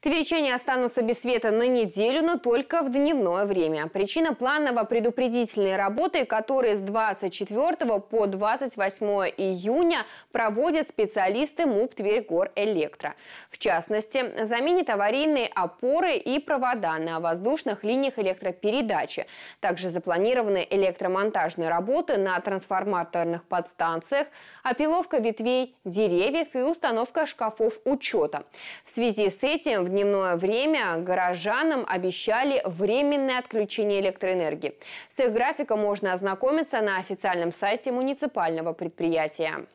Тверичане останутся без света на неделю, но только в дневное время. Причина планово-предупредительной работы, которые с 24 по 28 июня проводят специалисты МУП Тверьгор Электро. В частности, заменит аварийные опоры и провода на воздушных линиях электропередачи. Также запланированы электромонтажные работы на трансформаторных подстанциях, опиловка ветвей деревьев и установка шкафов учета. В связи с этим в в дневное время горожанам обещали временное отключение электроэнергии. С их графиком можно ознакомиться на официальном сайте муниципального предприятия.